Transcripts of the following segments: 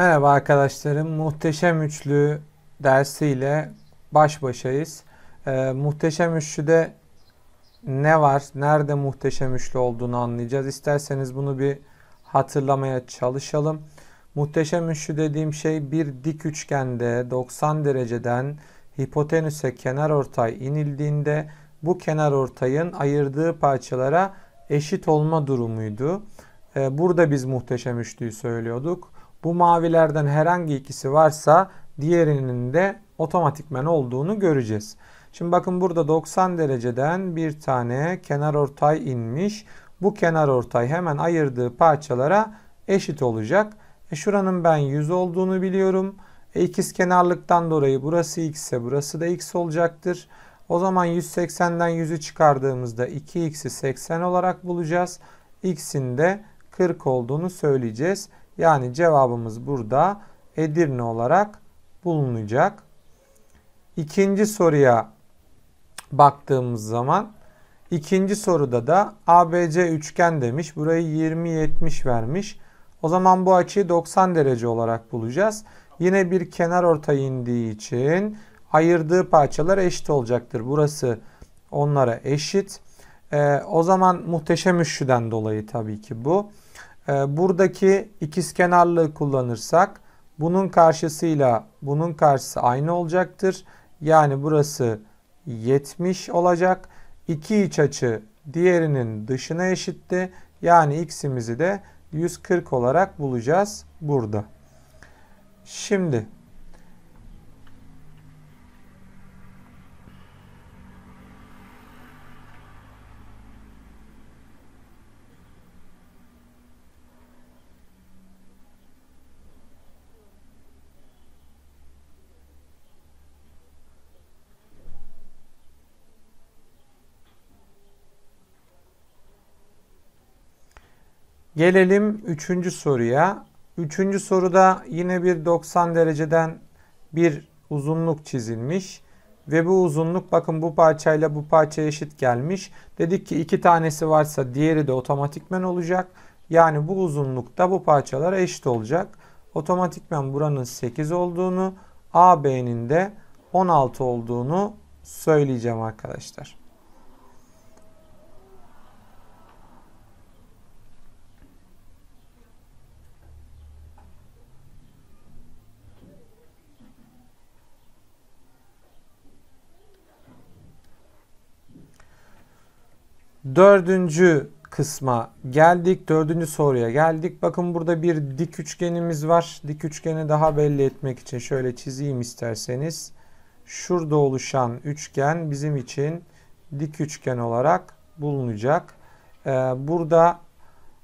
Merhaba arkadaşlarım. Muhteşem Üçlü dersiyle baş başayız. Ee, muhteşem Üçlü'de ne var, nerede Muhteşem Üçlü olduğunu anlayacağız. İsterseniz bunu bir hatırlamaya çalışalım. Muhteşem Üçlü dediğim şey bir dik üçgende 90 dereceden hipotenüse kenar ortay inildiğinde bu kenar ortayın ayırdığı parçalara eşit olma durumuydu. Ee, burada biz Muhteşem Üçlü'yü söylüyorduk. Bu mavilerden herhangi ikisi varsa diğerinin de otomatikmen olduğunu göreceğiz. Şimdi bakın burada 90 dereceden bir tane kenar ortay inmiş. Bu kenar ortay hemen ayırdığı parçalara eşit olacak. E şuranın ben 100 olduğunu biliyorum. E ikiz kenarlıktan dolayı burası x ise burası da x olacaktır. O zaman 180'den 100'ü çıkardığımızda 2x'i 80 olarak bulacağız. x'in de 40 olduğunu söyleyeceğiz. Yani cevabımız burada Edirne olarak bulunacak. İkinci soruya baktığımız zaman ikinci soruda da ABC üçgen demiş. Burayı 20-70 vermiş. O zaman bu açıyı 90 derece olarak bulacağız. Yine bir kenar ortay indiği için ayırdığı parçalar eşit olacaktır. Burası onlara eşit. Ee, o zaman muhteşem üçlüden dolayı tabii ki bu. Ee, buradaki ikizkenarlığı kullanırsak bunun karşısıyla bunun karşısı aynı olacaktır. Yani burası 70 olacak. İki iç açı diğerinin dışına eşitti. Yani x'imizi de 140 olarak bulacağız burada. Şimdi Gelelim üçüncü soruya. Üçüncü soruda yine bir 90 dereceden bir uzunluk çizilmiş. Ve bu uzunluk bakın bu parçayla bu parça eşit gelmiş. Dedik ki iki tanesi varsa diğeri de otomatikmen olacak. Yani bu uzunlukta bu parçalar eşit olacak. Otomatikmen buranın 8 olduğunu, AB'nin de 16 olduğunu söyleyeceğim arkadaşlar. Dördüncü kısma geldik. Dördüncü soruya geldik. Bakın burada bir dik üçgenimiz var. Dik üçgeni daha belli etmek için şöyle çizeyim isterseniz. Şurada oluşan üçgen bizim için dik üçgen olarak bulunacak. Ee, burada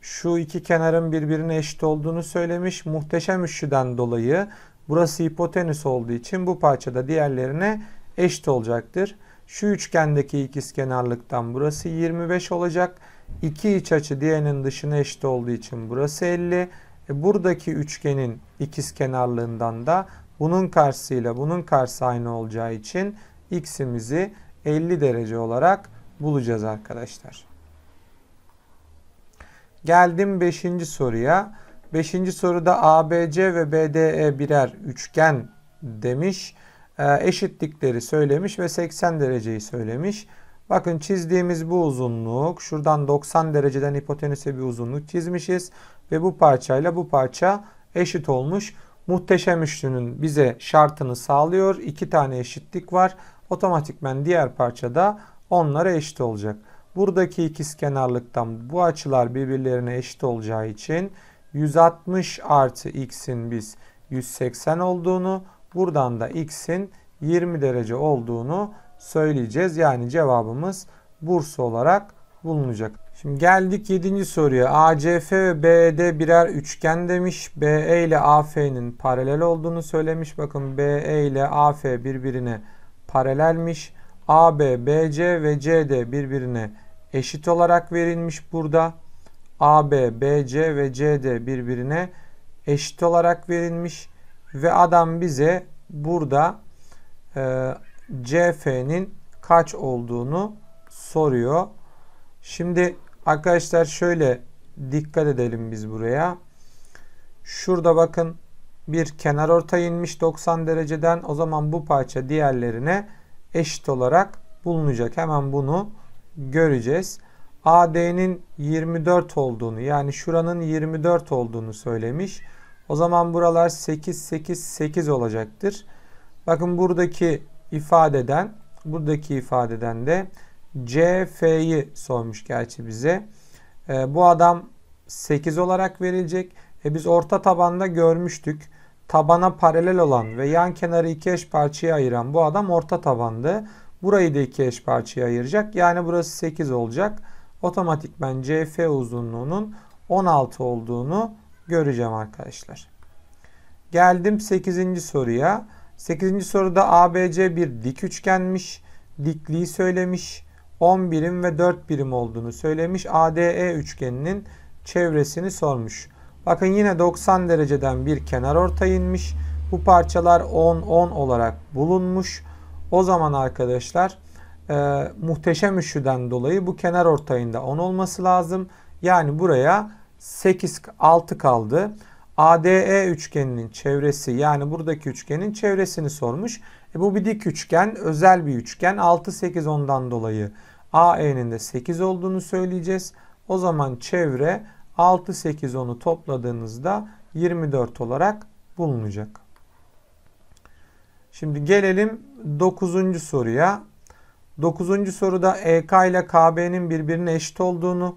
şu iki kenarın birbirine eşit olduğunu söylemiş. Muhteşem üçlüden dolayı burası hipotenüs olduğu için bu parçada diğerlerine eşit olacaktır. Şu üçgendeki ikizkenarlıktan burası 25 olacak. İki iç açı diğerinin dışına eşit olduğu için burası 50. E buradaki üçgenin ikizkenarlığından da bunun karşısıyla bunun karşısı aynı olacağı için x'imizi 50 derece olarak bulacağız arkadaşlar. Geldim 5. soruya. 5. soruda ABC ve BDE birer üçgen demiş. Ee, eşitlikleri söylemiş ve 80 dereceyi söylemiş. Bakın çizdiğimiz bu uzunluk şuradan 90 dereceden hipotenüse bir uzunluk çizmişiz ve bu parçayla bu parça eşit olmuş. Muhteşem üçlünün bize şartını sağlıyor. İki tane eşitlik var. Otomatikmen diğer parçada onlara eşit olacak. Buradaki ikiz kenarlıktan bu açılar birbirlerine eşit olacağı için 160 artı x'in biz 180 olduğunu Buradan da x'in 20 derece olduğunu söyleyeceğiz. Yani cevabımız Bursa olarak bulunacak. Şimdi geldik 7. soruya. ACF ve BED birer üçgen demiş. BE ile AF'nin paralel olduğunu söylemiş. Bakın BE ile AF birbirine paralelmiş. AB, BC ve CD birbirine eşit olarak verilmiş burada. AB, BC ve CD birbirine eşit olarak verilmiş. Ve adam bize burada e, CF'nin kaç olduğunu soruyor. Şimdi arkadaşlar şöyle dikkat edelim biz buraya. Şurada bakın bir kenar orta inmiş 90 dereceden. O zaman bu parça diğerlerine eşit olarak bulunacak. Hemen bunu göreceğiz. AD'nin 24 olduğunu yani şuranın 24 olduğunu söylemiş. O zaman buralar 8, 8, 8 olacaktır. Bakın buradaki ifadeden, buradaki ifadeden de CF'yi sormuş gerçi bize. E, bu adam 8 olarak verilecek. E, biz orta tabanda görmüştük. Tabana paralel olan ve yan kenarı iki eş parçaya ayıran bu adam orta tabandı. Burayı da iki eş parçaya ayıracak. Yani burası 8 olacak. Otomatikmen CF uzunluğunun 16 olduğunu göreceğim arkadaşlar. Geldim 8. soruya. 8. soruda ABC bir dik üçgenmiş. Dikliği söylemiş. 10 birim ve 4 birim olduğunu söylemiş. ADE üçgeninin çevresini sormuş. Bakın yine 90 dereceden bir kenar ortay inmiş. Bu parçalar 10-10 olarak bulunmuş. O zaman arkadaşlar e, muhteşem üçlüden dolayı bu kenar ortayında 10 olması lazım. Yani buraya 8 6 kaldı. ADE üçgeninin çevresi yani buradaki üçgenin çevresini sormuş. E bu bir dik üçgen, özel bir üçgen. 6 8 10'dan dolayı AE'nin de 8 olduğunu söyleyeceğiz. O zaman çevre 6 8 10'u topladığınızda 24 olarak bulunacak. Şimdi gelelim 9. soruya. 9. soruda EK ile KB'nin birbirine eşit olduğunu,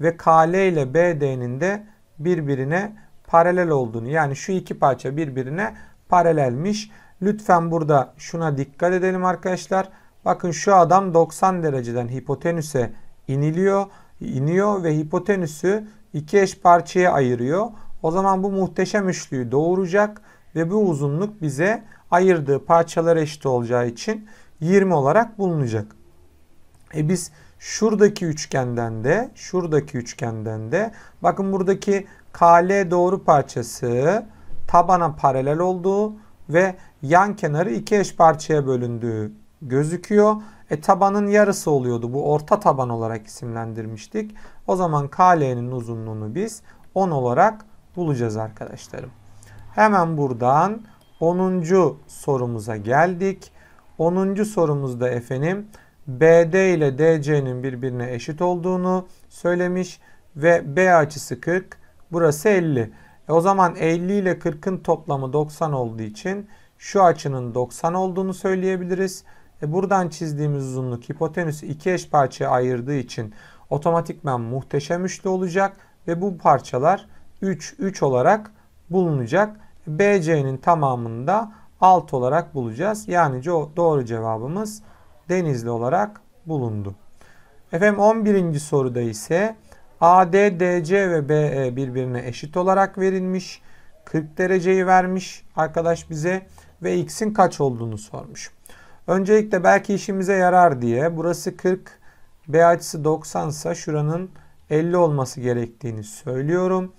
ve KL ile BD'nin de birbirine paralel olduğunu yani şu iki parça birbirine paralelmiş. Lütfen burada şuna dikkat edelim arkadaşlar. Bakın şu adam 90 dereceden hipotenüse iniliyor, iniyor ve hipotenüsü iki eş parçaya ayırıyor. O zaman bu muhteşem üçlüyü doğuracak ve bu uzunluk bize ayırdığı parçalar eşit olacağı için 20 olarak bulunacak. E biz Şuradaki üçgenden de şuradaki üçgenden de bakın buradaki KL doğru parçası tabana paralel olduğu ve yan kenarı iki eş parçaya bölündüğü gözüküyor. E tabanın yarısı oluyordu. Bu orta taban olarak isimlendirmiştik. O zaman KL'nin uzunluğunu biz 10 olarak bulacağız arkadaşlarım. Hemen buradan 10. sorumuza geldik. 10. sorumuzda efendim BD ile DC'nin birbirine eşit olduğunu söylemiş ve B açısı 40, burası 50. E o zaman 50 ile 40'ın toplamı 90 olduğu için şu açının 90 olduğunu söyleyebiliriz. E buradan çizdiğimiz uzunluk hipotenüsü iki eş parçaya ayırdığı için otomatikman muhteşem üçlü olacak ve bu parçalar 3 3 olarak bulunacak. BC'nin tamamında da 6 olarak bulacağız. Yani doğru cevabımız Denizli olarak bulundu. Efendim 11. soruda ise AD, DC ve BE birbirine eşit olarak verilmiş. 40 dereceyi vermiş arkadaş bize ve x'in kaç olduğunu sormuş. Öncelikle belki işimize yarar diye burası 40, B açısı 90 ise şuranın 50 olması gerektiğini söylüyorum.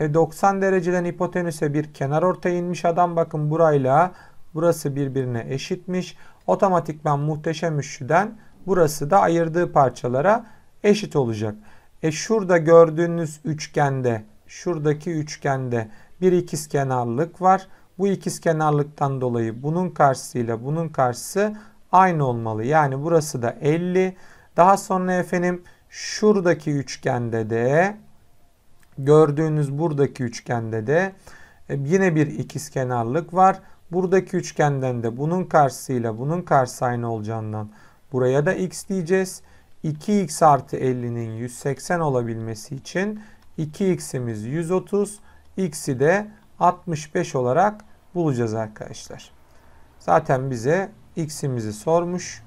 E 90 dereceden hipotenüse bir kenar ortaya inmiş adam bakın burayla burası birbirine eşitmiş otomatikman muhteşem üçlüden burası da ayırdığı parçalara eşit olacak. E şurada gördüğünüz üçgende, şuradaki üçgende bir ikizkenarlık var. Bu ikizkenarlıktan dolayı bunun karşısıyla bunun karşısı aynı olmalı. Yani burası da 50. Daha sonra efendim şuradaki üçgende de gördüğünüz buradaki üçgende de e, yine bir ikizkenarlık var. Buradaki üçgenden de bunun karşısıyla bunun karşısı aynı olacağından buraya da x diyeceğiz. 2x artı 50'nin 180 olabilmesi için 2x'imiz 130, x'i de 65 olarak bulacağız arkadaşlar. Zaten bize x'imizi sormuş.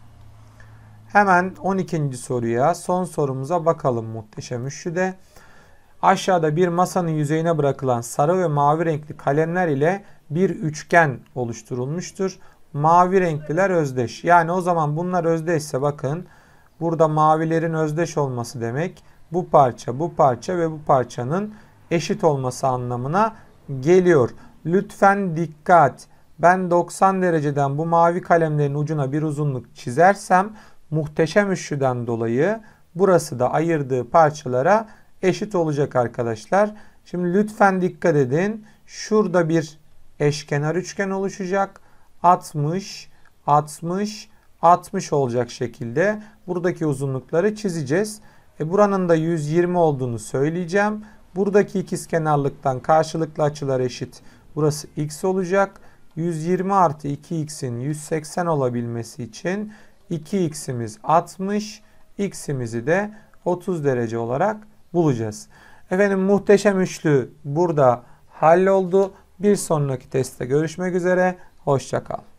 Hemen 12. soruya son sorumuza bakalım muhteşem üçlüde. de. Aşağıda bir masanın yüzeyine bırakılan sarı ve mavi renkli kalemler ile bir üçgen oluşturulmuştur. Mavi renkliler özdeş. Yani o zaman bunlar özdeşse bakın burada mavilerin özdeş olması demek bu parça, bu parça ve bu parçanın eşit olması anlamına geliyor. Lütfen dikkat. Ben 90 dereceden bu mavi kalemlerin ucuna bir uzunluk çizersem muhteşem üçlüden dolayı burası da ayırdığı parçalara eşit olacak arkadaşlar. Şimdi lütfen dikkat edin. Şurada bir eşkenar üçgen oluşacak. 60, 60, 60 olacak şekilde buradaki uzunlukları çizeceğiz. E buranın da 120 olduğunu söyleyeceğim. Buradaki ikizkenarlıktan karşılıklı açılar eşit. Burası x olacak. 120 artı 2x'in 180 olabilmesi için 2x'imiz 60, x'imizi de 30 derece olarak bulacağız. Efendim muhteşem üçlü burada halloldu. Bir sonraki testte görüşmek üzere. Hoşçakal.